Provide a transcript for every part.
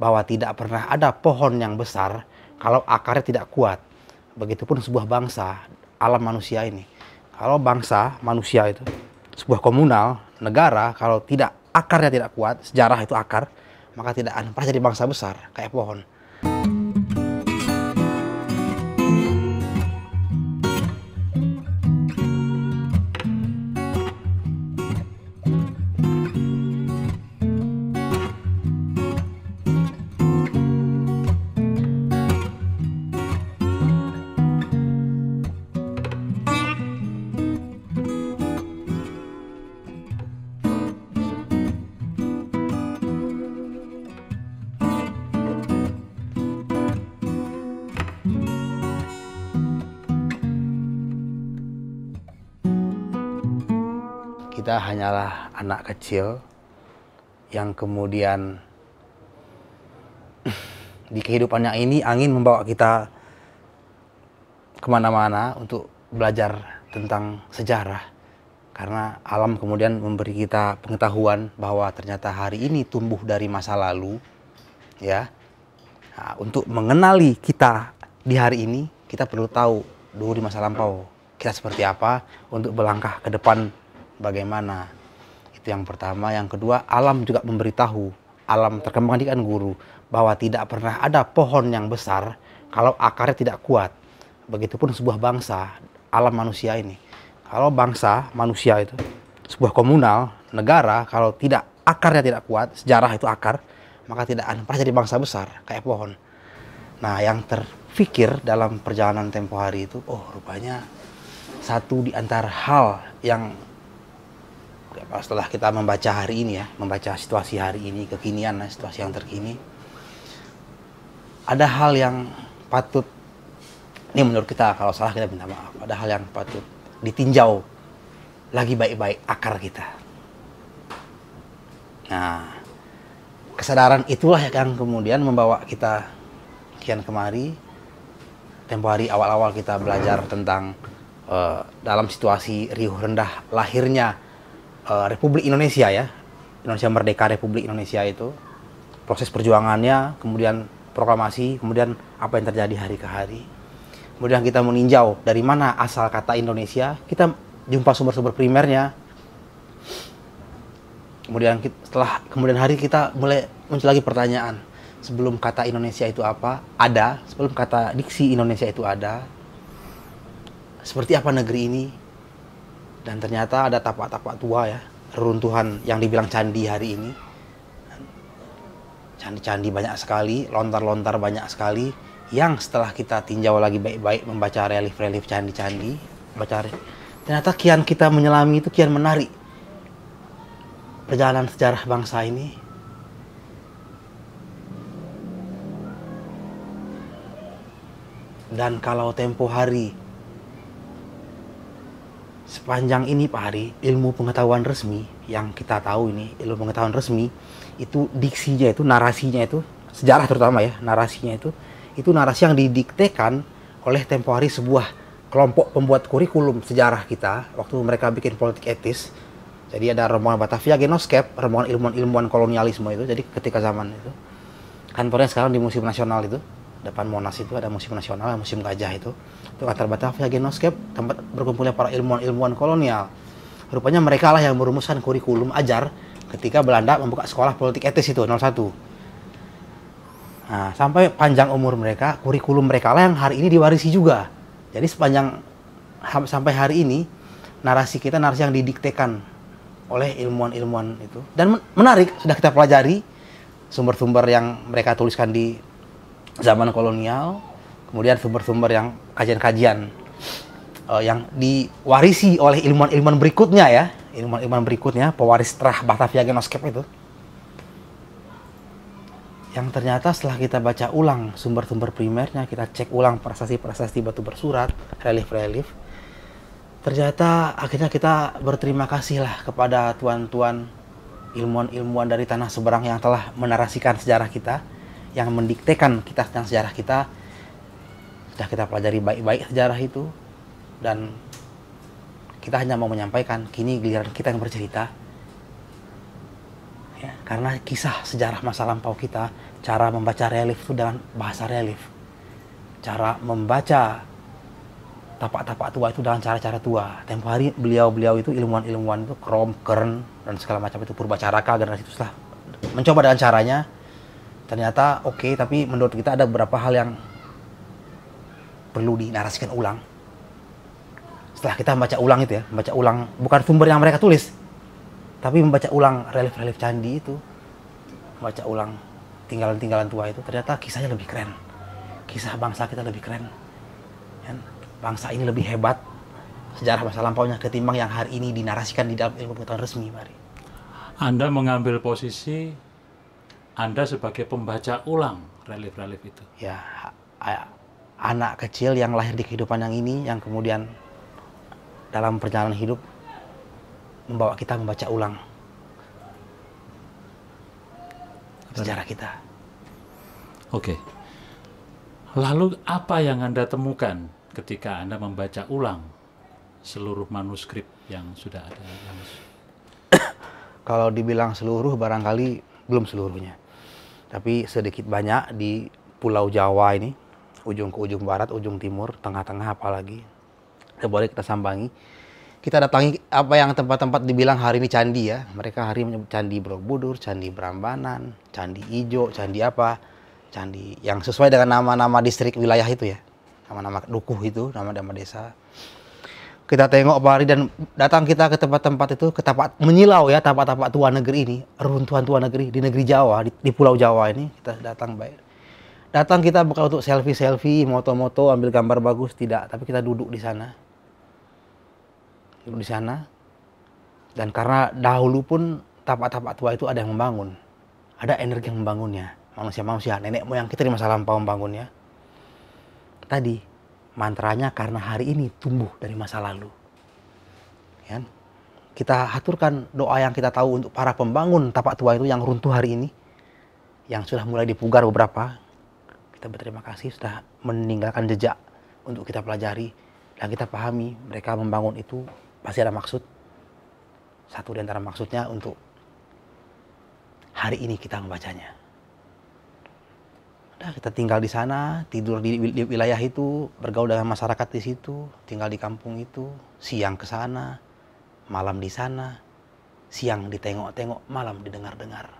bahwa tidak pernah ada pohon yang besar kalau akarnya tidak kuat. Begitupun sebuah bangsa, alam manusia ini. Kalau bangsa, manusia itu, sebuah komunal, negara, kalau tidak akarnya tidak kuat, sejarah itu akar, maka tidak akan pernah jadi bangsa besar, kayak pohon. anak kecil yang kemudian di kehidupannya ini angin membawa kita kemana-mana untuk belajar tentang sejarah karena alam kemudian memberi kita pengetahuan bahwa ternyata hari ini tumbuh dari masa lalu ya nah, untuk mengenali kita di hari ini kita perlu tahu dulu di masa lampau kita seperti apa untuk berlangkah ke depan bagaimana itu yang pertama. Yang kedua, alam juga memberitahu, alam terkembang kan guru, bahwa tidak pernah ada pohon yang besar kalau akarnya tidak kuat. Begitupun sebuah bangsa, alam manusia ini. Kalau bangsa, manusia itu, sebuah komunal, negara, kalau tidak akarnya tidak kuat, sejarah itu akar, maka tidak akan pernah jadi bangsa besar, kayak pohon. Nah, yang terfikir dalam perjalanan tempo hari itu, oh rupanya satu di antara hal yang setelah kita membaca hari ini ya, membaca situasi hari ini, kekinian, situasi yang terkini, ada hal yang patut, ini menurut kita kalau salah kita minta maaf, ada hal yang patut ditinjau lagi baik-baik akar kita. Nah, kesadaran itulah yang kemudian membawa kita kian kemari. Tempo hari awal-awal kita belajar tentang uh, dalam situasi riuh rendah lahirnya Eh, Republik Indonesia ya Indonesia Merdeka Republik Indonesia itu proses perjuangannya kemudian proklamasi kemudian apa yang terjadi hari ke hari kemudian kita meninjau dari mana asal kata Indonesia kita jumpa sumber-sumber primernya kemudian setelah kemudian hari kita mulai muncul lagi pertanyaan sebelum kata Indonesia itu apa ada sebelum kata diksi Indonesia itu ada seperti apa negeri ini dan ternyata ada tapak-tapak tua ya, reruntuhan yang dibilang candi hari ini. Candi-candi banyak sekali, lontar-lontar banyak sekali, yang setelah kita tinjau lagi baik-baik membaca relief-relief candi-candi, baca ternyata kian kita menyelami itu kian menarik. Perjalanan sejarah bangsa ini dan kalau tempo hari sepanjang ini Pak Hari, ilmu pengetahuan resmi yang kita tahu ini, ilmu pengetahuan resmi itu diksinya itu, narasinya itu, sejarah terutama ya, narasinya itu, itu narasi yang didiktekan oleh tempo hari sebuah kelompok pembuat kurikulum sejarah kita waktu mereka bikin politik etis. Jadi ada rombongan Batavia Genoskep, rombongan ilmuwan-ilmuwan kolonialisme itu, jadi ketika zaman itu. Kantornya sekarang di Museum Nasional itu depan Monas itu ada musim nasional, musim gajah itu. Itu latar Batavia Genoscape, tempat berkumpulnya para ilmuwan-ilmuwan kolonial. Rupanya mereka lah yang merumuskan kurikulum ajar ketika Belanda membuka sekolah politik etis itu 01. Nah, sampai panjang umur mereka, kurikulum mereka lah yang hari ini diwarisi juga. Jadi sepanjang sampai hari ini narasi kita narasi yang didiktekan oleh ilmuwan-ilmuwan itu dan menarik sudah kita pelajari sumber-sumber yang mereka tuliskan di zaman kolonial, kemudian sumber-sumber yang kajian-kajian uh, yang diwarisi oleh ilmuwan-ilmuwan berikutnya ya, ilmuwan-ilmuwan berikutnya, pewaris terah Batavia Genoscape itu. Yang ternyata setelah kita baca ulang sumber-sumber primernya, kita cek ulang prasasti-prasasti batu bersurat, relief-relief, ternyata akhirnya kita berterima kasih lah kepada tuan-tuan ilmuwan-ilmuwan dari tanah seberang yang telah menarasikan sejarah kita yang mendiktekan kita tentang sejarah kita sudah kita pelajari baik-baik sejarah itu dan kita hanya mau menyampaikan kini giliran kita yang bercerita ya, karena kisah sejarah masa lampau kita cara membaca relief itu dengan bahasa relief cara membaca tapak-tapak tua itu dengan cara-cara tua. Tempo hari beliau-beliau itu ilmuwan-ilmuwan itu Krom, Kern dan segala macam itu purba caraka generasi itu setelah mencoba dengan caranya ternyata oke okay, tapi menurut kita ada beberapa hal yang perlu dinarasikan ulang setelah kita membaca ulang itu ya membaca ulang bukan sumber yang mereka tulis tapi membaca ulang relief-relief candi itu membaca ulang tinggalan-tinggalan tua itu ternyata kisahnya lebih keren kisah bangsa kita lebih keren kan? bangsa ini lebih hebat sejarah masa lampaunya ketimbang yang hari ini dinarasikan di dalam ilmu pengetahuan resmi mari Anda mengambil posisi anda sebagai pembaca ulang relief-relief itu? Ya, anak kecil yang lahir di kehidupan yang ini, yang kemudian dalam perjalanan hidup membawa kita membaca ulang sejarah kita. Oke. Lalu apa yang Anda temukan ketika Anda membaca ulang seluruh manuskrip yang sudah ada? Kalau dibilang seluruh barangkali belum seluruhnya. Tapi sedikit banyak di Pulau Jawa ini, ujung ke ujung barat, ujung timur, tengah-tengah apalagi. Kita boleh kita sambangi. Kita datangi apa yang tempat-tempat dibilang hari ini candi ya. Mereka hari menyebut candi Borobudur, candi Brambanan, candi Ijo, candi apa, candi yang sesuai dengan nama-nama distrik wilayah itu ya. Nama-nama dukuh itu, nama-nama desa kita tengok Bari dan datang kita ke tempat-tempat itu ke tempat menyilau ya tapak-tapak tua negeri ini runtuhan tua negeri di negeri Jawa di, di Pulau Jawa ini kita datang baik datang kita bukan untuk selfie selfie moto-moto ambil gambar bagus tidak tapi kita duduk di sana duduk di sana dan karena dahulu pun tapak-tapak tua itu ada yang membangun ada energi yang membangunnya manusia-manusia nenek moyang kita di masa lampau membangunnya tadi mantranya karena hari ini tumbuh dari masa lalu. Ya. Kita haturkan doa yang kita tahu untuk para pembangun tapak tua itu yang runtuh hari ini, yang sudah mulai dipugar beberapa. Kita berterima kasih sudah meninggalkan jejak untuk kita pelajari dan kita pahami mereka membangun itu pasti ada maksud. Satu di antara maksudnya untuk hari ini kita membacanya. Nah, kita tinggal di sana, tidur di, wilayah itu, bergaul dengan masyarakat di situ, tinggal di kampung itu, siang ke sana, malam di sana, siang ditengok-tengok, malam didengar-dengar.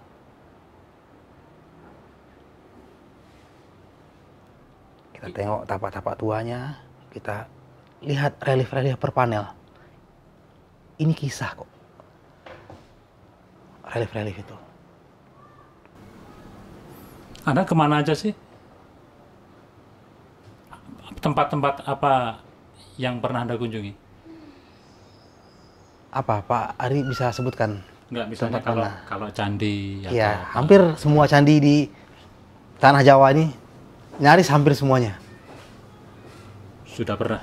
Kita iya. tengok tapak-tapak tuanya, kita lihat relief-relief per panel. Ini kisah kok. Relief-relief itu. Anda kemana aja sih? Tempat-tempat apa yang pernah Anda kunjungi? Apa Pak Ari bisa sebutkan? Enggak, misalnya kalau, kalau candi. Iya, hampir semua candi di Tanah Jawa ini nyaris hampir semuanya. Sudah pernah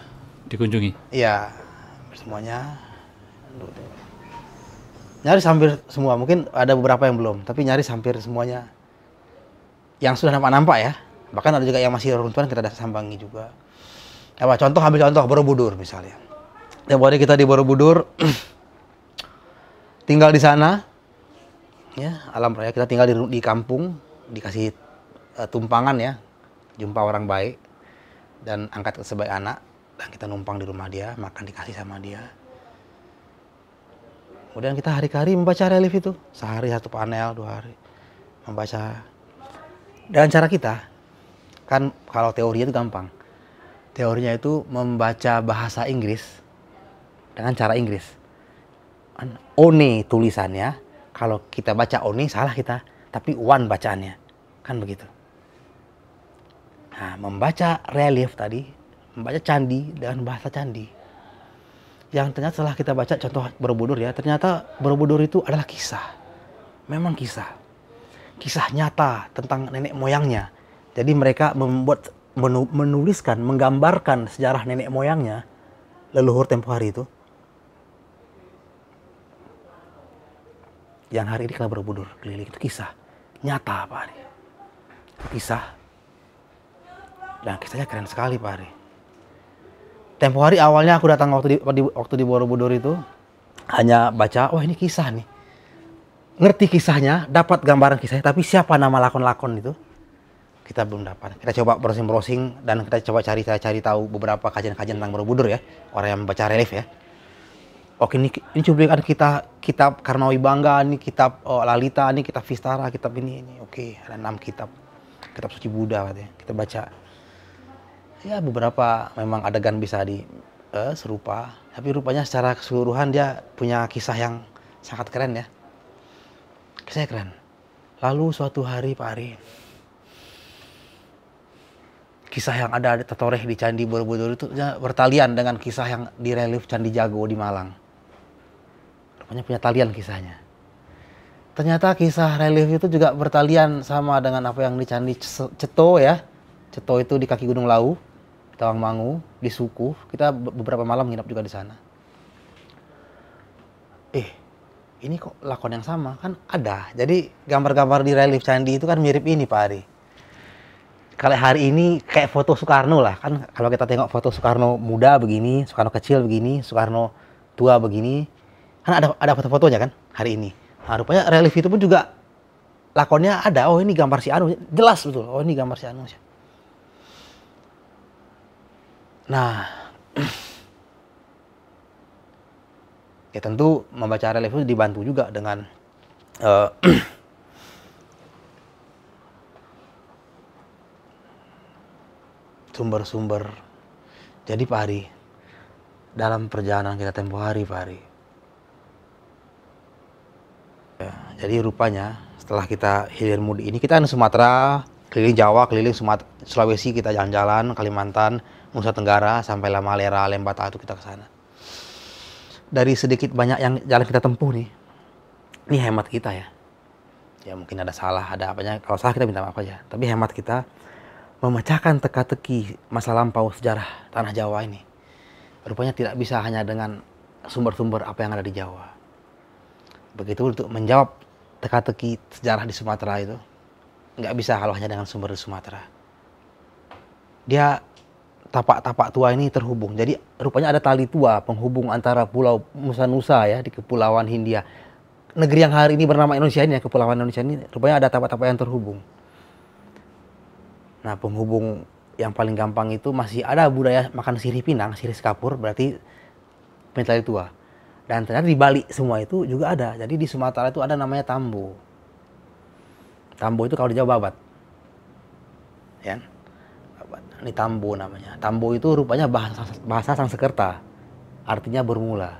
dikunjungi? Iya, semuanya. Nyaris hampir semua, mungkin ada beberapa yang belum, tapi nyaris hampir semuanya yang sudah nampak-nampak ya. Bahkan ada juga yang masih runtuhan kita sambangi juga. Apa contoh ambil contoh Borobudur misalnya. Tiap ya, boleh kita di Borobudur tinggal di sana ya, alam raya kita tinggal di di kampung dikasih uh, tumpangan ya, jumpa orang baik dan angkat sebagai anak dan kita numpang di rumah dia, makan dikasih sama dia. Kemudian kita hari-hari membaca relief itu, sehari satu panel, dua hari membaca dengan cara kita, kan kalau teori itu gampang. Teorinya itu membaca bahasa Inggris dengan cara Inggris. One tulisannya, kalau kita baca one salah kita, tapi one bacaannya. Kan begitu. Nah, membaca relief tadi, membaca candi dengan bahasa candi. Yang ternyata setelah kita baca contoh Borobudur ya, ternyata Borobudur itu adalah kisah. Memang kisah kisah nyata tentang nenek moyangnya. Jadi mereka membuat menuliskan, menggambarkan sejarah nenek moyangnya leluhur tempo hari itu. Yang hari ini kita berbudur keliling itu kisah nyata Pak Ari. kisah. dan kisahnya keren sekali Pak Ari. Tempo hari awalnya aku datang waktu di, waktu di Borobudur itu hanya baca, wah ini kisah nih ngerti kisahnya, dapat gambaran kisahnya, tapi siapa nama lakon-lakon itu kita belum dapat. Kita coba browsing-browsing dan kita coba cari cari, cari tahu beberapa kajian-kajian tentang Borobudur ya, orang yang membaca relief ya. Oke ini ini cuplikan kita kitab Karnawi Bangga, ini kitab oh, Lalita, ini kitab Vistara, kitab ini ini. Oke, ada enam kitab. Kitab suci Buddha katanya. Kita baca. Ya beberapa memang adegan bisa di eh, serupa, tapi rupanya secara keseluruhan dia punya kisah yang sangat keren ya. Saya keren. Lalu suatu hari Pak Ari, kisah yang ada tertoreh di Candi Borobudur itu ya, bertalian dengan kisah yang di relief Candi Jago di Malang. Rupanya punya talian kisahnya. Ternyata kisah relief itu juga bertalian sama dengan apa yang di Candi Ceto ya. Ceto itu di kaki Gunung Lau, di Tawangmangu, di Suku. Kita beberapa malam nginap juga di sana. Eh, ini kok lakon yang sama kan ada jadi gambar-gambar di relief candi itu kan mirip ini Pak Ari kalau hari ini kayak foto Soekarno lah kan kalau kita tengok foto Soekarno muda begini Soekarno kecil begini Soekarno tua begini kan ada ada foto-fotonya kan hari ini nah, rupanya relief itu pun juga lakonnya ada oh ini gambar si Anu jelas betul oh ini gambar si Anu nah ya tentu membaca relief itu dibantu juga dengan uh, sumber-sumber jadi Pak Hari dalam perjalanan kita tempo hari Pak Hari ya, jadi rupanya setelah kita hilir mudik ini kita di Sumatera keliling Jawa keliling Sumat Sulawesi kita jalan-jalan Kalimantan Nusa Tenggara sampai Lera, Lembata itu kita ke sana dari sedikit banyak yang jalan kita tempuh nih, ini hemat kita ya. Ya mungkin ada salah, ada apanya. Kalau salah kita minta maaf aja. Tapi hemat kita memecahkan teka-teki masa lampau sejarah tanah Jawa ini. Rupanya tidak bisa hanya dengan sumber-sumber apa yang ada di Jawa. Begitu untuk menjawab teka-teki sejarah di Sumatera itu, nggak bisa kalau hanya dengan sumber di Sumatera. Dia tapak-tapak tua ini terhubung. Jadi rupanya ada tali tua penghubung antara pulau Nusa Nusa ya di kepulauan Hindia. Negeri yang hari ini bernama Indonesia ini, ya, kepulauan Indonesia ini, rupanya ada tapak-tapak yang terhubung. Nah penghubung yang paling gampang itu masih ada budaya makan sirih pinang, sirih kapur, berarti tali tua. Dan ternyata di Bali semua itu juga ada. Jadi di Sumatera itu ada namanya tambo. Tambo itu kalau di Jawa Babat. Ya ini tambo namanya. Tambo itu rupanya bahasa bahasa Sanskerta. Artinya bermula.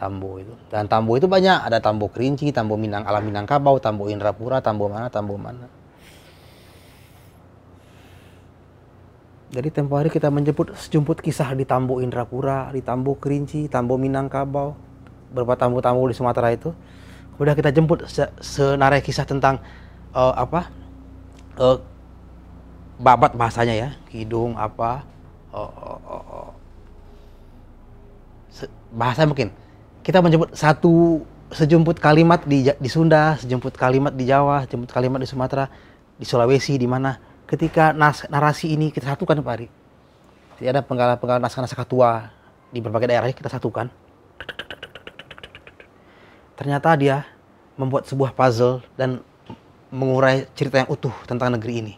Tambo itu. Dan tambo itu banyak, ada tambo kerinci, tambo Minang alam Minangkabau, tambo Indrapura, tambo mana, tambo mana. Jadi tempo hari kita menjemput sejumput kisah di Tambo Indrapura, di Tambo Kerinci, Tambo Minangkabau, beberapa tambo-tambo di Sumatera itu. Kemudian kita jemput senarai kisah tentang uh, apa uh, babat bahasanya ya, hidung apa, oh, oh, oh, oh. bahasa mungkin. Kita menyebut satu sejumput kalimat di, di Sunda, sejumput kalimat di Jawa, sejumput kalimat di Sumatera, di Sulawesi, di mana. Ketika nas, narasi ini kita satukan Pak Ari, jadi ada penggalan-penggalan naskah-naskah tua di berbagai daerah kita satukan. Ternyata dia membuat sebuah puzzle dan mengurai cerita yang utuh tentang negeri ini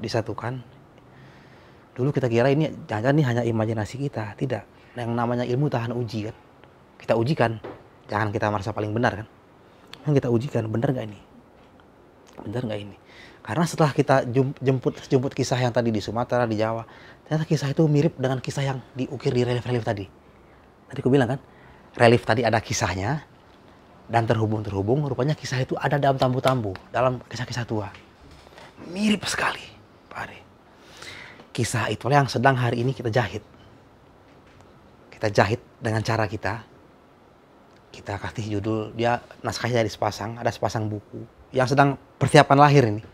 disatukan. Dulu kita kira ini jangan ini hanya imajinasi kita, tidak. Yang namanya ilmu tahan uji kan. Kita ujikan, jangan kita merasa paling benar kan. Kan kita ujikan, benar nggak ini? Benar nggak ini? Karena setelah kita jemput jemput kisah yang tadi di Sumatera, di Jawa, ternyata kisah itu mirip dengan kisah yang diukir di relief-relief tadi. Tadi aku bilang kan, relief tadi ada kisahnya, dan terhubung-terhubung rupanya kisah itu ada dalam tambu-tambu dalam kisah-kisah tua mirip sekali kisah itulah yang sedang hari ini kita jahit. Kita jahit dengan cara kita. Kita kasih judul, dia naskahnya dari sepasang, ada sepasang buku. Yang sedang persiapan lahir ini.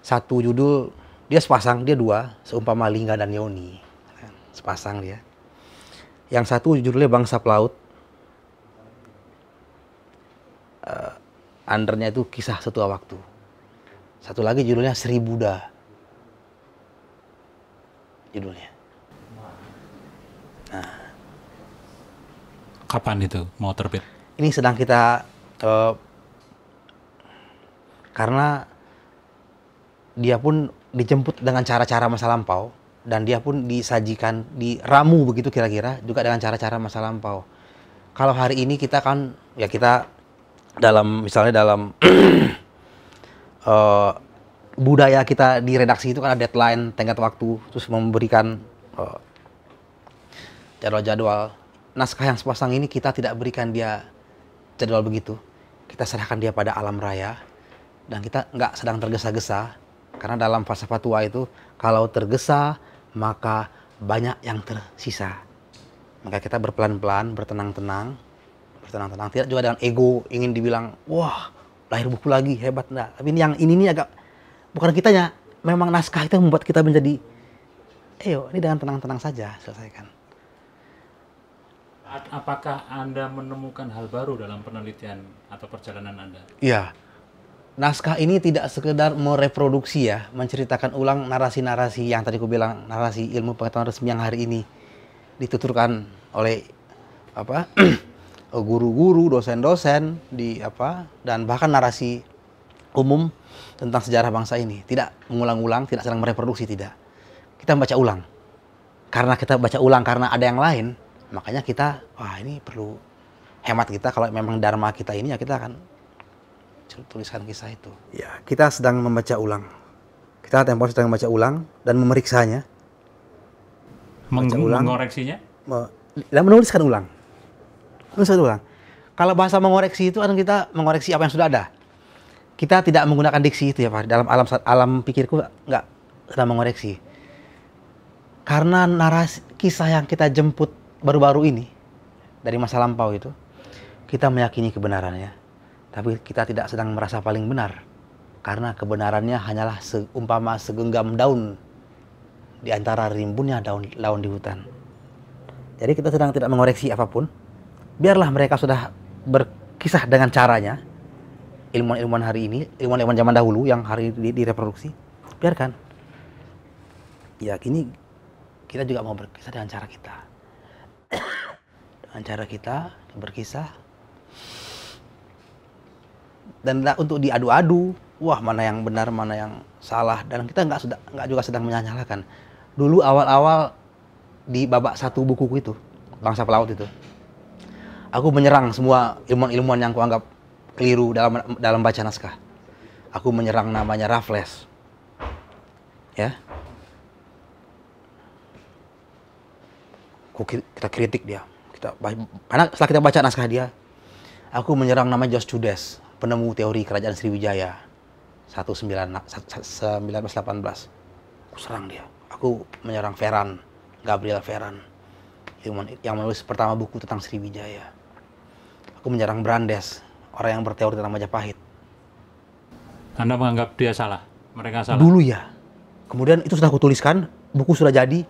Satu judul, dia sepasang, dia dua, seumpama Lingga dan Yoni. Sepasang dia. Yang satu judulnya Bangsa Pelaut. Uh, undernya itu kisah setua waktu. Satu lagi judulnya Sri Buddha judulnya. Nah, kapan itu mau terbit? Ini sedang kita uh, karena dia pun dijemput dengan cara-cara masa lampau dan dia pun disajikan diramu begitu kira-kira juga dengan cara-cara masa lampau. Kalau hari ini kita kan ya kita dalam misalnya dalam uh, budaya kita di redaksi itu kan ada deadline, tenggat waktu, terus memberikan jadwal eh, jadwal-jadwal. Naskah yang sepasang ini kita tidak berikan dia jadwal begitu. Kita serahkan dia pada alam raya dan kita nggak sedang tergesa-gesa karena dalam falsafah tua itu kalau tergesa maka banyak yang tersisa. Maka kita berpelan-pelan, bertenang-tenang, bertenang-tenang. Tidak juga dengan ego ingin dibilang, wah lahir buku lagi hebat enggak. Tapi ini yang ini ini agak bukan kitanya memang naskah itu membuat kita menjadi ayo ini dengan tenang-tenang saja selesaikan apakah anda menemukan hal baru dalam penelitian atau perjalanan anda iya naskah ini tidak sekedar mereproduksi ya menceritakan ulang narasi-narasi yang tadi aku bilang narasi ilmu pengetahuan resmi yang hari ini dituturkan oleh apa guru-guru, dosen-dosen di apa dan bahkan narasi umum tentang sejarah bangsa ini. Tidak mengulang-ulang, tidak sedang mereproduksi, tidak. Kita membaca ulang. Karena kita baca ulang karena ada yang lain, makanya kita, wah ini perlu hemat kita kalau memang dharma kita ini ya kita akan tuliskan kisah itu. Ya, kita sedang membaca ulang. Kita tempo sedang membaca ulang dan memeriksanya. Meng ulang, mengoreksinya? Me dan menuliskan ulang. Menuliskan ulang. Kalau bahasa mengoreksi itu kan kita mengoreksi apa yang sudah ada kita tidak menggunakan diksi itu ya Pak. Dalam alam alam pikirku nggak sedang mengoreksi. Karena narasi kisah yang kita jemput baru-baru ini dari masa lampau itu, kita meyakini kebenarannya, tapi kita tidak sedang merasa paling benar karena kebenarannya hanyalah seumpama segenggam daun di antara rimbunnya daun daun di hutan. Jadi kita sedang tidak mengoreksi apapun. Biarlah mereka sudah berkisah dengan caranya, ilmuwan-ilmuwan hari ini, ilmuwan-ilmuwan zaman dahulu yang hari ini direproduksi, biarkan. Ya, kini kita juga mau berkisah dengan cara kita. dengan cara kita berkisah. Dan untuk diadu-adu, wah mana yang benar, mana yang salah. Dan kita nggak sudah nggak juga sedang menyalahkan. Dulu awal-awal di babak satu bukuku itu, bangsa pelaut itu, aku menyerang semua ilmuwan-ilmuwan yang kuanggap keliru dalam dalam baca naskah. Aku menyerang namanya Raffles. Ya. Kita kritik dia. Kita karena setelah kita baca naskah dia, aku menyerang nama Josh Judes, penemu teori kerajaan Sriwijaya 1918. Aku serang dia. Aku menyerang Ferran, Gabriel Ferran, yang menulis pertama buku tentang Sriwijaya. Aku menyerang Brandes, orang yang berteori tentang Majapahit. Anda menganggap dia salah? Mereka salah? Dulu ya. Kemudian itu sudah aku tuliskan, buku sudah jadi.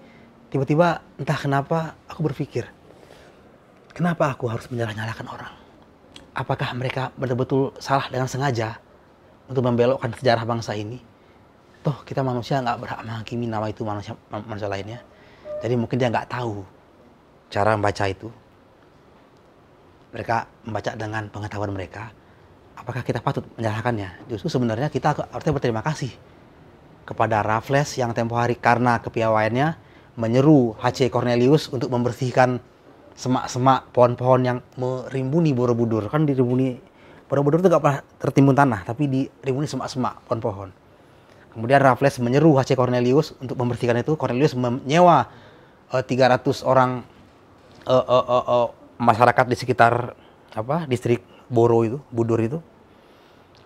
Tiba-tiba entah kenapa aku berpikir, kenapa aku harus menyalahkan orang? Apakah mereka betul-betul salah dengan sengaja untuk membelokkan sejarah bangsa ini? Toh kita manusia nggak berhak menghakimi nama itu manusia manusia lainnya. Jadi mungkin dia nggak tahu cara membaca itu mereka membaca dengan pengetahuan mereka, apakah kita patut menyalahkannya? Justru sebenarnya kita harusnya berterima kasih kepada Raffles yang tempo hari karena kepiawaiannya menyeru H.C. Cornelius untuk membersihkan semak-semak pohon-pohon yang merimbuni Borobudur. Kan dirimbuni Borobudur itu gak pernah tertimbun tanah, tapi dirimbuni semak-semak pohon-pohon. Kemudian Raffles menyeru H.C. Cornelius untuk membersihkan itu. Cornelius menyewa uh, eh, 300 orang uh, uh, uh, uh, masyarakat di sekitar apa distrik Boro itu, Budur itu.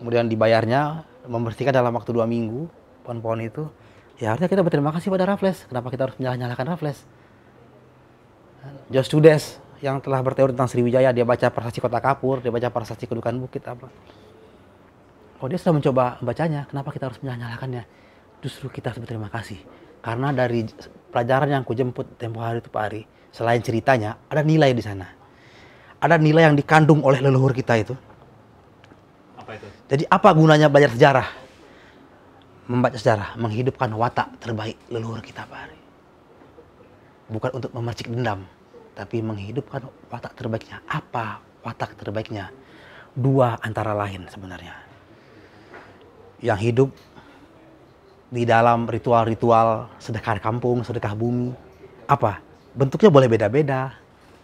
Kemudian dibayarnya, membersihkan dalam waktu dua minggu pohon-pohon itu. Ya harusnya kita berterima kasih pada Raffles. Kenapa kita harus menyalahkan Raffles? Josh Tudes yang telah berteori tentang Sriwijaya, dia baca prasasti Kota Kapur, dia baca prasasti Kedukan Bukit apa. oh dia sudah mencoba bacanya, kenapa kita harus menyalahkannya Justru kita harus berterima kasih. Karena dari pelajaran yang kujemput tempo hari itu Pak Ari, selain ceritanya, ada nilai di sana ada nilai yang dikandung oleh leluhur kita itu. Apa itu? Jadi apa gunanya belajar sejarah? Membaca sejarah, menghidupkan watak terbaik leluhur kita Pak Ari. Bukan untuk memercik dendam, tapi menghidupkan watak terbaiknya. Apa watak terbaiknya? Dua antara lain sebenarnya. Yang hidup di dalam ritual-ritual sedekah kampung, sedekah bumi. Apa? Bentuknya boleh beda-beda,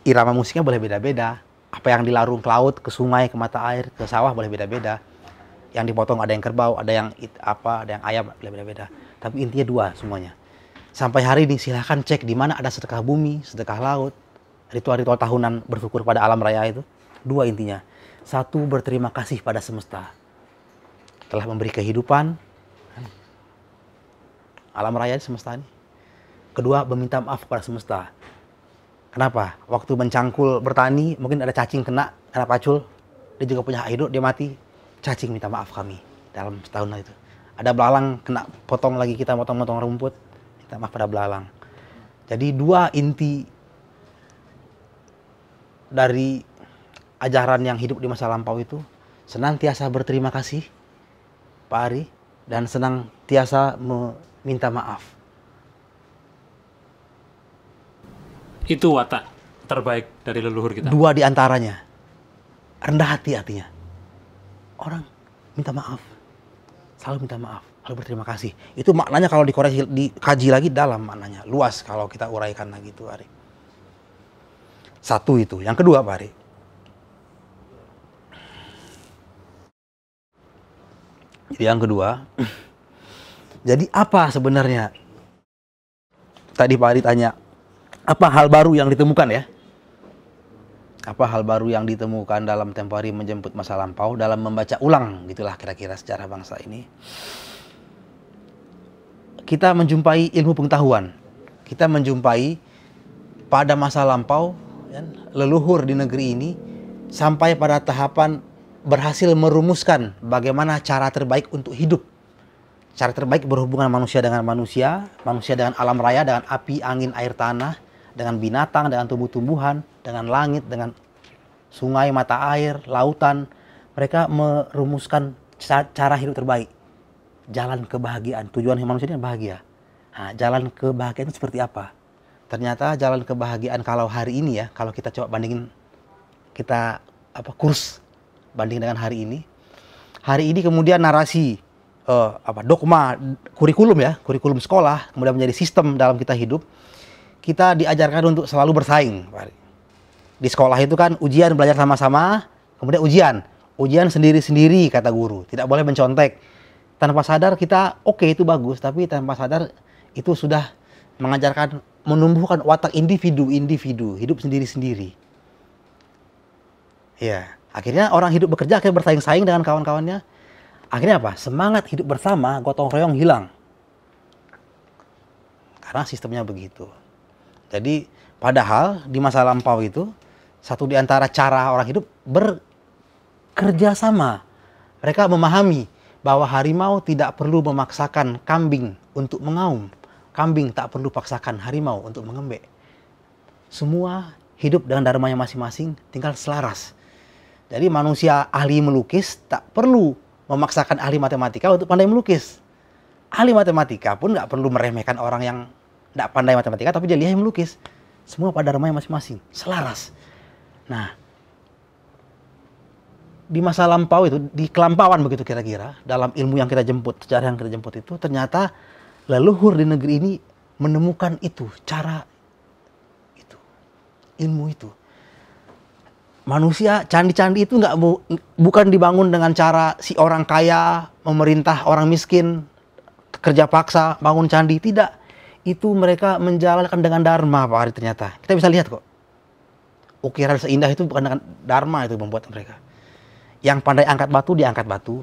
irama musiknya boleh beda-beda. Apa yang dilarung ke laut, ke sungai, ke mata air, ke sawah boleh beda-beda. Yang dipotong ada yang kerbau, ada yang it, apa, ada yang ayam, boleh beda-beda. Tapi intinya dua semuanya. Sampai hari ini silahkan cek di mana ada sedekah bumi, sedekah laut, ritual-ritual tahunan bersyukur pada alam raya itu. Dua intinya. Satu berterima kasih pada semesta telah memberi kehidupan alam raya semesta ini. Kedua, meminta maaf kepada semesta. Kenapa? Waktu mencangkul bertani, mungkin ada cacing kena, kena pacul. Dia juga punya hidup, dia mati. Cacing minta maaf kami dalam setahun itu. Ada belalang kena potong lagi kita potong potong rumput, minta maaf pada belalang. Jadi dua inti dari ajaran yang hidup di masa lampau itu senang senantiasa berterima kasih Pak Ari dan senantiasa meminta maaf. Itu watak terbaik dari leluhur kita. Dua diantaranya Rendah hati artinya. Orang minta maaf. Selalu minta maaf. Selalu berterima kasih. Itu maknanya kalau dikoreksi, dikaji lagi dalam maknanya. Luas kalau kita uraikan lagi itu, Ari. Satu itu. Yang kedua, Pak Ari. Jadi yang kedua, jadi apa sebenarnya? Tadi Pak Ari tanya, apa hal baru yang ditemukan ya? Apa hal baru yang ditemukan dalam tempo hari menjemput masa lampau dalam membaca ulang gitulah kira-kira sejarah bangsa ini. Kita menjumpai ilmu pengetahuan. Kita menjumpai pada masa lampau ya, leluhur di negeri ini sampai pada tahapan berhasil merumuskan bagaimana cara terbaik untuk hidup cara terbaik berhubungan manusia dengan manusia, manusia dengan alam raya, dengan api, angin, air, tanah, dengan binatang, dengan tumbuh-tumbuhan, dengan langit, dengan sungai, mata air, lautan. Mereka merumuskan cara hidup terbaik. Jalan kebahagiaan. Tujuan manusia ini bahagia. Nah, jalan kebahagiaan itu seperti apa? Ternyata jalan kebahagiaan kalau hari ini ya, kalau kita coba bandingin kita apa kurs banding dengan hari ini. Hari ini kemudian narasi uh, apa dogma kurikulum ya, kurikulum sekolah kemudian menjadi sistem dalam kita hidup kita diajarkan untuk selalu bersaing. Di sekolah itu kan ujian belajar sama-sama, kemudian ujian. Ujian sendiri-sendiri kata guru, tidak boleh mencontek. Tanpa sadar kita oke okay, itu bagus, tapi tanpa sadar itu sudah mengajarkan menumbuhkan watak individu-individu, hidup sendiri-sendiri. Ya, akhirnya orang hidup bekerja akhirnya bersaing-saing dengan kawan-kawannya. Akhirnya apa? Semangat hidup bersama gotong royong hilang. Karena sistemnya begitu. Jadi padahal di masa lampau itu satu di antara cara orang hidup bekerja sama. Mereka memahami bahwa harimau tidak perlu memaksakan kambing untuk mengaum. Kambing tak perlu paksakan harimau untuk mengembek. Semua hidup dengan dharmanya masing-masing tinggal selaras. Jadi manusia ahli melukis tak perlu memaksakan ahli matematika untuk pandai melukis. Ahli matematika pun nggak perlu meremehkan orang yang tidak pandai matematika tapi dia lihai melukis. Semua pada rumahnya masing-masing, selaras. Nah, di masa lampau itu, di kelampauan begitu kira-kira, dalam ilmu yang kita jemput, sejarah yang kita jemput itu, ternyata leluhur di negeri ini menemukan itu, cara itu, ilmu itu. Manusia candi-candi itu nggak bu, bukan dibangun dengan cara si orang kaya memerintah orang miskin kerja paksa bangun candi tidak itu mereka menjalankan dengan dharma Pak Ari ternyata. Kita bisa lihat kok. Ukiran seindah itu bukan dengan dharma itu membuat mereka. Yang pandai angkat batu dia angkat batu.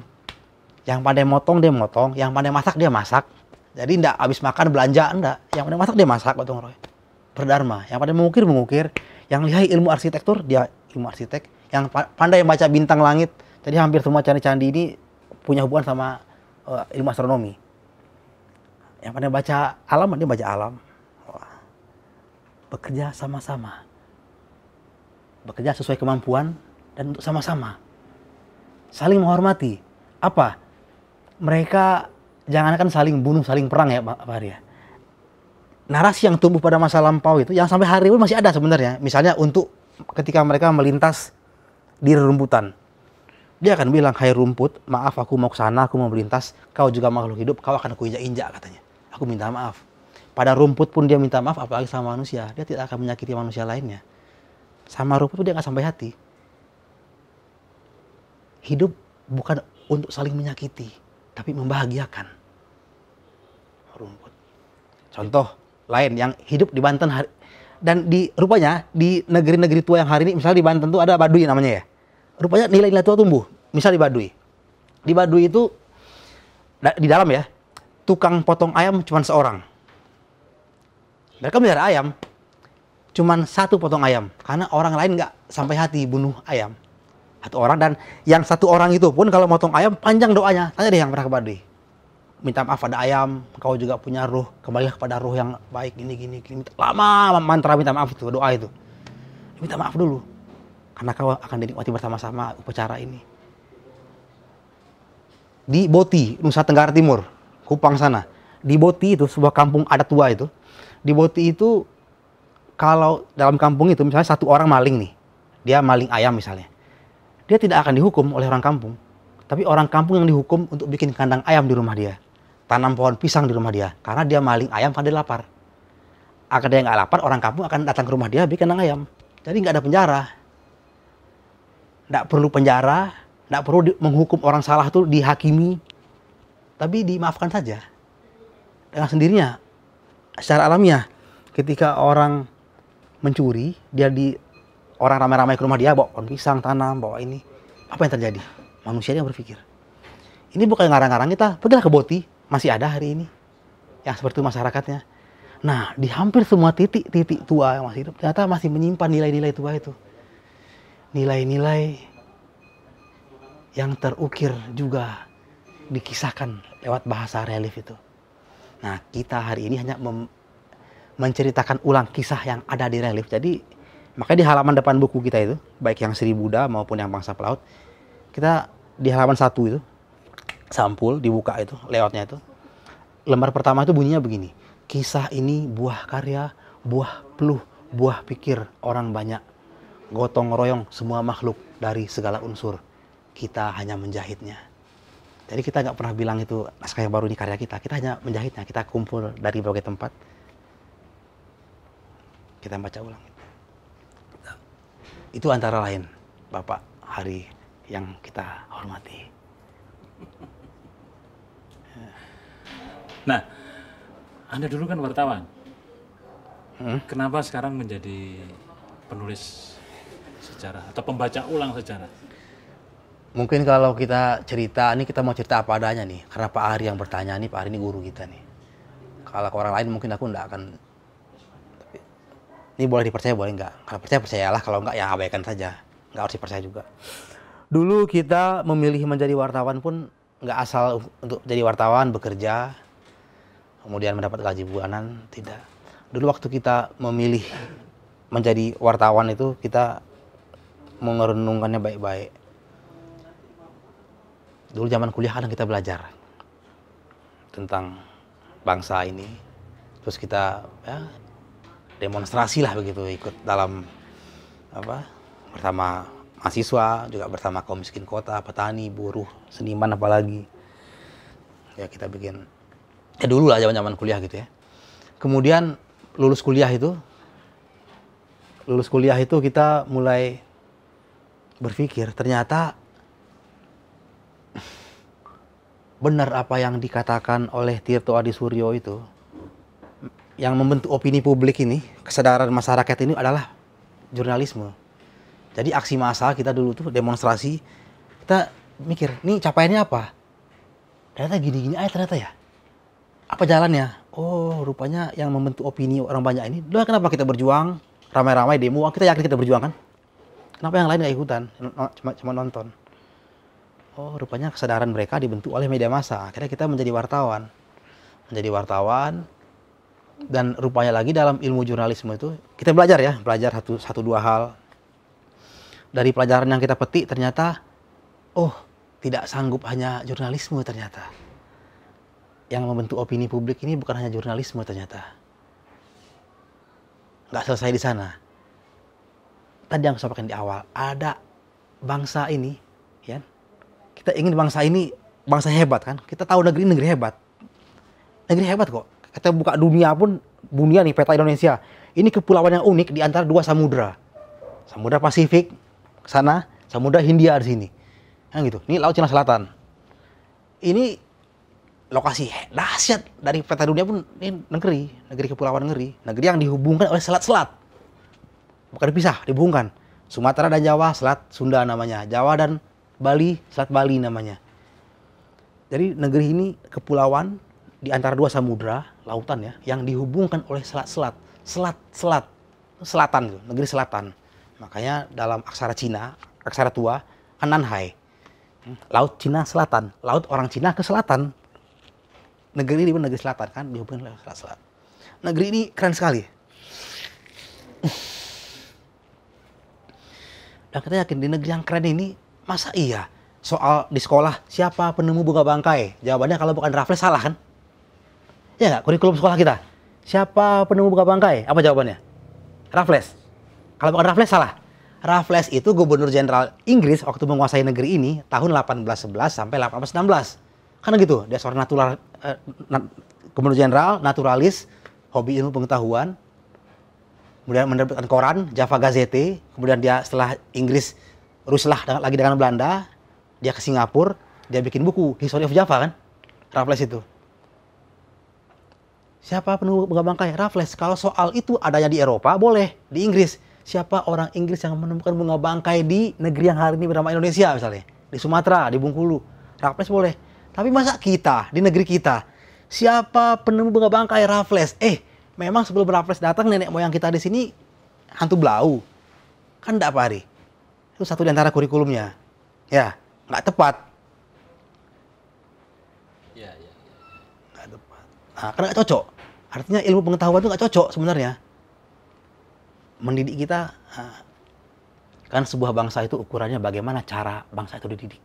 Yang pandai motong dia motong, yang pandai masak dia masak. Jadi ndak habis makan belanja ndak. Yang pandai masak dia masak batu Roy. Berdharma. Yang pandai mengukir mengukir, yang lihai ilmu arsitektur dia ilmu arsitek, yang pandai baca bintang langit. Jadi hampir semua candi-candi ini punya hubungan sama uh, ilmu astronomi. Yang pada baca alam, dia baca alam. Wah. Bekerja sama-sama. Bekerja sesuai kemampuan dan untuk sama-sama. Saling menghormati. Apa? Mereka jangan jangankan saling bunuh, saling perang ya Pak Arya. Narasi yang tumbuh pada masa lampau itu yang sampai hari ini masih ada sebenarnya. Misalnya untuk ketika mereka melintas di rerumputan, Dia akan bilang, hai rumput, maaf aku mau ke sana, aku mau melintas, kau juga makhluk hidup, kau akan kuinjak-injak katanya aku minta maaf. Pada rumput pun dia minta maaf, apalagi sama manusia. Dia tidak akan menyakiti manusia lainnya. Sama rumput pun dia nggak sampai hati. Hidup bukan untuk saling menyakiti, tapi membahagiakan. Rumput. Contoh lain yang hidup di Banten hari, dan di rupanya di negeri-negeri tua yang hari ini misalnya di Banten itu ada Baduy namanya ya. Rupanya nilai-nilai tua tumbuh, misal di Baduy. Di Baduy itu di dalam ya, tukang potong ayam cuma seorang. Mereka melihara ayam, cuma satu potong ayam. Karena orang lain nggak sampai hati bunuh ayam. Satu orang dan yang satu orang itu pun kalau motong ayam panjang doanya. Tanya deh yang pernah ke Minta maaf pada ayam, kau juga punya ruh, kembali kepada ruh yang baik gini gini gini. Lama mantra minta maaf itu, doa itu. Minta maaf dulu. Karena kau akan dinikmati bersama-sama upacara ini. Di Boti, Nusa Tenggara Timur, Kupang sana. Di Boti itu sebuah kampung adat tua itu. Di Boti itu kalau dalam kampung itu misalnya satu orang maling nih. Dia maling ayam misalnya. Dia tidak akan dihukum oleh orang kampung. Tapi orang kampung yang dihukum untuk bikin kandang ayam di rumah dia. Tanam pohon pisang di rumah dia. Karena dia maling ayam karena dia lapar. Akan dia nggak lapar, orang kampung akan datang ke rumah dia bikin kandang ayam. Jadi nggak ada penjara. Nggak perlu penjara, nggak perlu menghukum orang salah tuh dihakimi, tapi dimaafkan saja dengan sendirinya secara alamiah ketika orang mencuri dia di orang ramai-ramai ke rumah dia bawa pohon pisang tanam bawa ini apa yang terjadi manusia yang berpikir ini bukan ngarang-ngarang kita pergilah ke Boti masih ada hari ini yang seperti itu masyarakatnya nah di hampir semua titik-titik tua yang masih hidup ternyata masih menyimpan nilai-nilai tua itu nilai-nilai yang terukir juga dikisahkan lewat bahasa relief itu. Nah, kita hari ini hanya menceritakan ulang kisah yang ada di relief. Jadi, makanya di halaman depan buku kita itu, baik yang Sri Buddha maupun yang bangsa pelaut, kita di halaman satu itu, sampul dibuka itu, lewatnya itu. Lembar pertama itu bunyinya begini, kisah ini buah karya, buah peluh, buah pikir orang banyak, gotong royong semua makhluk dari segala unsur. Kita hanya menjahitnya. Jadi kita nggak pernah bilang itu naskah yang baru ini karya kita. Kita hanya menjahitnya. Kita kumpul dari berbagai tempat. Kita baca ulang. Itu antara lain Bapak Hari yang kita hormati. Nah, Anda dulu kan wartawan. Hmm? Kenapa sekarang menjadi penulis sejarah atau pembaca ulang sejarah? mungkin kalau kita cerita ini kita mau cerita apa adanya nih karena Pak Ari yang bertanya nih Pak Ari ini guru kita nih kalau ke orang lain mungkin aku nggak akan tapi ini boleh dipercaya boleh enggak? kalau percaya percayalah kalau enggak ya abaikan saja Enggak harus dipercaya juga dulu kita memilih menjadi wartawan pun enggak asal untuk jadi wartawan bekerja kemudian mendapat gaji bulanan tidak dulu waktu kita memilih menjadi wartawan itu kita mengerenungkannya baik-baik dulu zaman kuliah kadang kita belajar tentang bangsa ini terus kita ya, demonstrasi lah begitu ikut dalam apa bersama mahasiswa juga bersama kaum miskin kota petani buruh seniman apalagi ya kita bikin ya dulu lah zaman zaman kuliah gitu ya kemudian lulus kuliah itu lulus kuliah itu kita mulai berpikir ternyata benar apa yang dikatakan oleh Tirto Adi Suryo itu yang membentuk opini publik ini kesadaran masyarakat ini adalah jurnalisme jadi aksi massa kita dulu tuh demonstrasi kita mikir ini capaiannya apa ternyata gini-gini aja ternyata ya apa jalannya oh rupanya yang membentuk opini orang banyak ini doa kenapa kita berjuang ramai-ramai demo kita yakin kita berjuang kan kenapa yang lain gak ikutan cuma cuma nonton oh rupanya kesadaran mereka dibentuk oleh media massa akhirnya kita menjadi wartawan menjadi wartawan dan rupanya lagi dalam ilmu jurnalisme itu kita belajar ya belajar satu satu dua hal dari pelajaran yang kita petik ternyata oh tidak sanggup hanya jurnalisme ternyata yang membentuk opini publik ini bukan hanya jurnalisme ternyata nggak selesai di sana tadi yang saya sampaikan di awal ada bangsa ini kita ingin bangsa ini bangsa hebat kan. Kita tahu negeri negeri hebat. Negeri hebat kok. Kita buka dunia pun dunia nih peta Indonesia. Ini kepulauan yang unik di antara dua samudra. Samudra Pasifik sana, samudra Hindia di sini. Kan gitu. Ini Laut Cina Selatan. Ini lokasi dahsyat dari peta dunia pun ini negeri, negeri kepulauan negeri, negeri yang dihubungkan oleh selat-selat. Bukan dipisah, dihubungkan. Sumatera dan Jawa, selat Sunda namanya. Jawa dan Bali, Selat Bali namanya. Jadi negeri ini kepulauan di antara dua samudra, lautan ya, yang dihubungkan oleh selat-selat, selat-selat, selatan gitu, negeri selatan. Makanya dalam aksara Cina, aksara tua, Ananhai. Laut Cina Selatan, laut orang Cina ke selatan. Negeri ini pun negeri selatan kan dihubungkan oleh selat-selat. Negeri ini keren sekali. Dan kita yakin di negeri yang keren ini Masa iya? Soal di sekolah, siapa penemu bunga bangkai? Jawabannya kalau bukan Raffles salah kan? Ya nggak? Kurikulum sekolah kita. Siapa penemu bunga bangkai? Apa jawabannya? Raffles. Kalau bukan Raffles salah. Raffles itu gubernur jenderal Inggris waktu menguasai negeri ini tahun 1811 sampai 1816. Karena gitu, dia seorang natural, uh, nat, gubernur jenderal, naturalis, hobi ilmu pengetahuan, kemudian menerbitkan koran Java Gazette, kemudian dia setelah Inggris Ruslah lagi dengan Belanda, dia ke Singapura, dia bikin buku History of Java kan, Raffles itu. Siapa penunggu bunga bangkai? Raffles. Kalau soal itu adanya di Eropa, boleh. Di Inggris. Siapa orang Inggris yang menemukan bunga bangkai di negeri yang hari ini bernama Indonesia misalnya? Di Sumatera, di Bungkulu. Raffles boleh. Tapi masa kita, di negeri kita, siapa penemu bunga bangkai? Raffles. Eh, memang sebelum Raffles datang nenek moyang kita di sini hantu belau. Kan enggak pari itu satu di antara kurikulumnya. Ya, nggak tepat. Ya, ya, Nggak tepat. Nah, karena nggak cocok. Artinya ilmu pengetahuan itu nggak cocok sebenarnya. Mendidik kita, ah, kan sebuah bangsa itu ukurannya bagaimana cara bangsa itu dididik.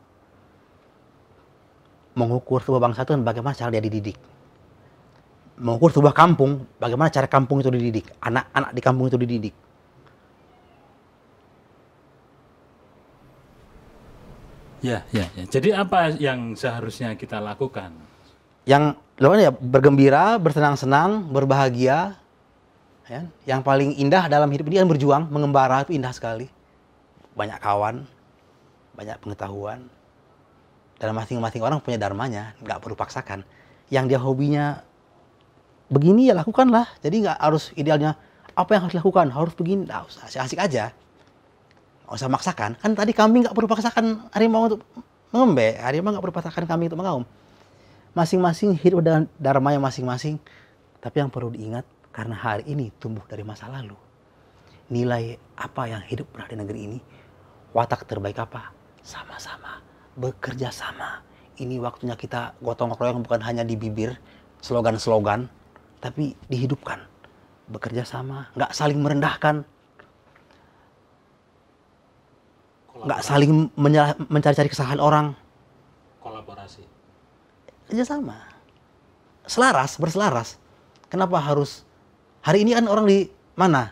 Mengukur sebuah bangsa itu bagaimana cara dia dididik. Mengukur sebuah kampung, bagaimana cara kampung itu dididik. Anak-anak di kampung itu dididik Ya, ya, ya. Jadi apa yang seharusnya kita lakukan? Yang lo kan ya bergembira, bersenang-senang, berbahagia. Ya. Yang paling indah dalam hidup ini kan berjuang, mengembara itu indah sekali. Banyak kawan, banyak pengetahuan. Dan masing-masing orang punya dharmanya, nggak perlu paksakan. Yang dia hobinya begini ya lakukanlah. Jadi nggak harus idealnya apa yang harus dilakukan, harus begini, nggak usah, asik-asik aja nggak usah maksakan. Kan tadi kami nggak perlu paksakan harimau untuk mengembe, harimau nggak perlu paksakan kami untuk mengaum. Masing-masing hidup dengan dharma yang masing-masing. Tapi yang perlu diingat, karena hari ini tumbuh dari masa lalu. Nilai apa yang hidup pernah di negeri ini, watak terbaik apa, sama-sama, bekerja sama. Ini waktunya kita gotong royong bukan hanya di bibir, slogan-slogan, tapi dihidupkan. Bekerja sama, nggak saling merendahkan, nggak saling mencari-cari kesalahan orang kolaborasi ya, sama. selaras berselaras kenapa harus hari ini kan orang di mana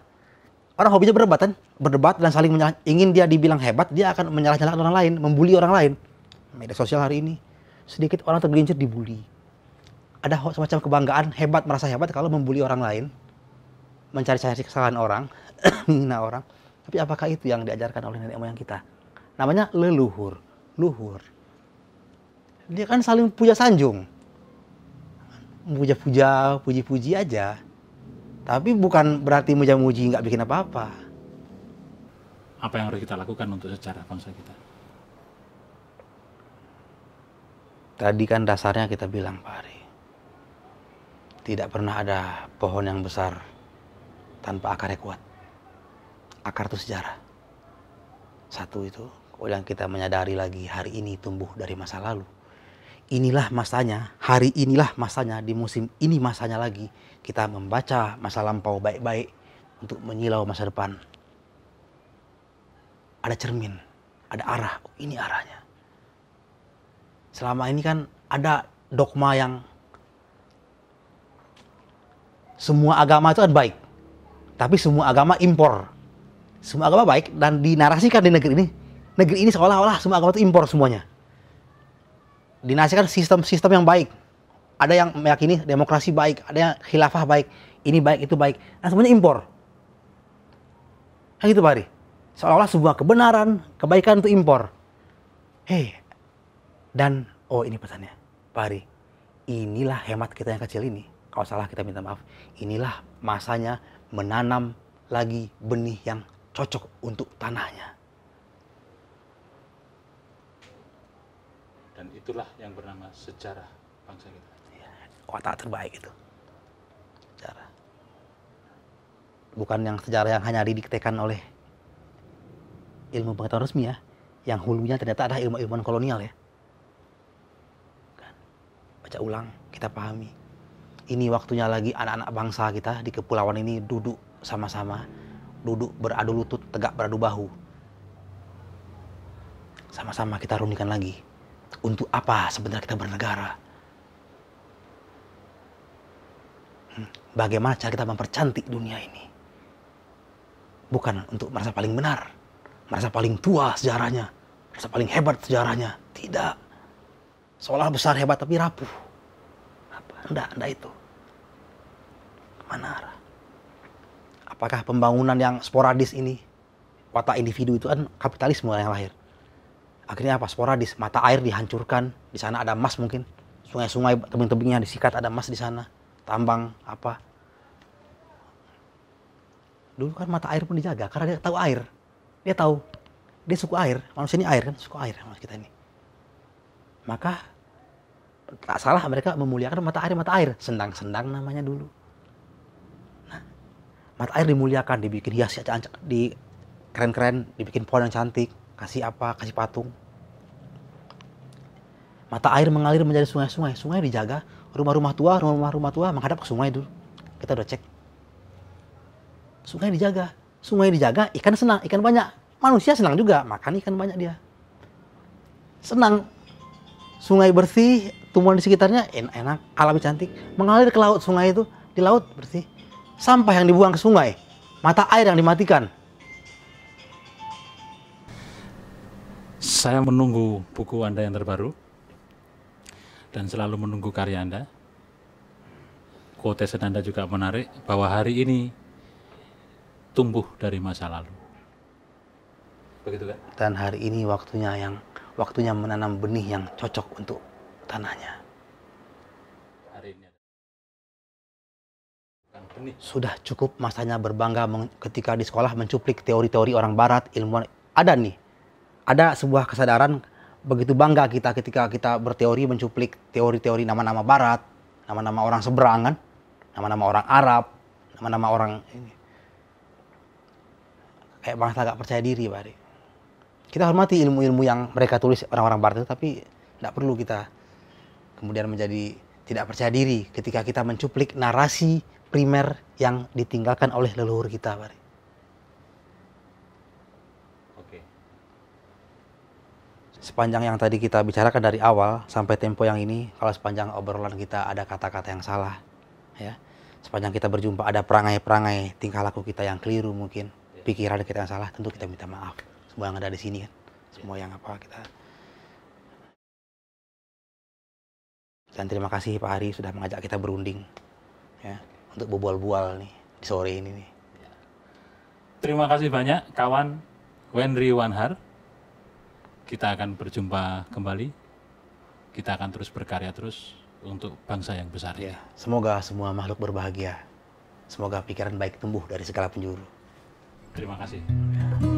orang hobinya berdebat berdebat dan saling menyalah, ingin dia dibilang hebat dia akan menyalah-nyalahkan orang lain membuli orang lain media sosial hari ini sedikit orang tergelincir dibully ada semacam kebanggaan hebat merasa hebat kalau membuli orang lain mencari-cari kesalahan orang menghina orang tapi apakah itu yang diajarkan oleh nenek moyang kita? Namanya leluhur, luhur. Dia kan saling puja sanjung. Puja-puja, puji-puji aja. Tapi bukan berarti muja-muji nggak bikin apa-apa. Apa yang harus kita lakukan untuk secara bangsa kita? Tadi kan dasarnya kita bilang, Pak Ari. Tidak pernah ada pohon yang besar tanpa akarnya kuat akar itu sejarah. Satu itu, yang kita menyadari lagi hari ini tumbuh dari masa lalu. Inilah masanya, hari inilah masanya, di musim ini masanya lagi kita membaca masa lampau baik-baik untuk menyilau masa depan. Ada cermin, ada arah, oh, ini arahnya. Selama ini kan ada dogma yang semua agama itu kan baik. Tapi semua agama impor semua agama baik dan dinarasikan di negeri ini negeri ini seolah-olah semua agama itu impor semuanya dinarasikan sistem-sistem yang baik ada yang meyakini demokrasi baik ada yang khilafah baik ini baik itu baik nah semuanya impor kan nah, gitu Pak Ari seolah-olah sebuah kebenaran kebaikan itu impor hei eh, dan oh ini pesannya Pak Ari inilah hemat kita yang kecil ini kalau salah kita minta maaf inilah masanya menanam lagi benih yang cocok untuk tanahnya. Dan itulah yang bernama sejarah bangsa kita. Ya, watak terbaik itu. Sejarah. Bukan yang sejarah yang hanya didiktekan oleh ilmu pengetahuan resmi ya. Yang hulunya ternyata ada ilmu ilmu kolonial ya. Kan? Baca ulang, kita pahami. Ini waktunya lagi anak-anak bangsa kita di kepulauan ini duduk sama-sama duduk beradu lutut, tegak beradu bahu. Sama-sama kita rundingkan lagi. Untuk apa sebenarnya kita bernegara? Hmm, bagaimana cara kita mempercantik dunia ini? Bukan untuk merasa paling benar, merasa paling tua sejarahnya, merasa paling hebat sejarahnya. Tidak. Seolah besar hebat tapi rapuh. Apa? Enggak, enggak itu. Kemana arah? Apakah pembangunan yang sporadis ini, watak individu itu kan kapitalisme yang lahir. Akhirnya apa? Sporadis, mata air dihancurkan, di sana ada emas mungkin. Sungai-sungai tebing-tebingnya disikat ada emas di sana. Tambang apa? Dulu kan mata air pun dijaga karena dia tahu air. Dia tahu dia suku air, manusia ini air kan, suku air manusia kita ini. Maka tak salah mereka memuliakan mata air mata air, sendang-sendang namanya dulu mata air dimuliakan dibikin hias ya, di keren-keren dibikin pohon yang cantik kasih apa kasih patung mata air mengalir menjadi sungai-sungai sungai dijaga rumah-rumah tua rumah-rumah tua menghadap ke sungai dulu kita udah cek sungai dijaga sungai dijaga ikan senang ikan banyak manusia senang juga makan ikan banyak dia senang sungai bersih tumbuhan di sekitarnya enak enak alami cantik mengalir ke laut sungai itu di laut bersih sampah yang dibuang ke sungai, mata air yang dimatikan. Saya menunggu buku Anda yang terbaru dan selalu menunggu karya Anda. Quotation Anda juga menarik bahwa hari ini tumbuh dari masa lalu. Begitu kan? Dan hari ini waktunya yang waktunya menanam benih yang cocok untuk tanahnya. sudah cukup masanya berbangga ketika di sekolah mencuplik teori-teori orang barat, ilmu Ada nih, ada sebuah kesadaran begitu bangga kita ketika kita berteori mencuplik teori-teori nama-nama barat, nama-nama orang seberangan nama-nama orang Arab, nama-nama orang ini. Kayak bangsa agak percaya diri, Pak Kita hormati ilmu-ilmu yang mereka tulis orang-orang barat itu, tapi tidak perlu kita kemudian menjadi tidak percaya diri ketika kita mencuplik narasi primer yang ditinggalkan oleh leluhur kita, Pak. Oke. Sepanjang yang tadi kita bicarakan dari awal sampai tempo yang ini, kalau sepanjang obrolan kita ada kata-kata yang salah, ya. Sepanjang kita berjumpa ada perangai-perangai, tingkah laku kita yang keliru mungkin, ya. pikiran kita yang salah, tentu kita minta maaf. Semua yang ada di sini kan. Semua yang apa kita dan terima kasih Pak Hari sudah mengajak kita berunding. Ya untuk bobol bual nih di sore ini nih. Terima kasih banyak kawan Wendri Wanhar. Kita akan berjumpa kembali. Kita akan terus berkarya terus untuk bangsa yang besar. Ya, semoga semua makhluk berbahagia. Semoga pikiran baik tumbuh dari segala penjuru. Terima kasih. Ya.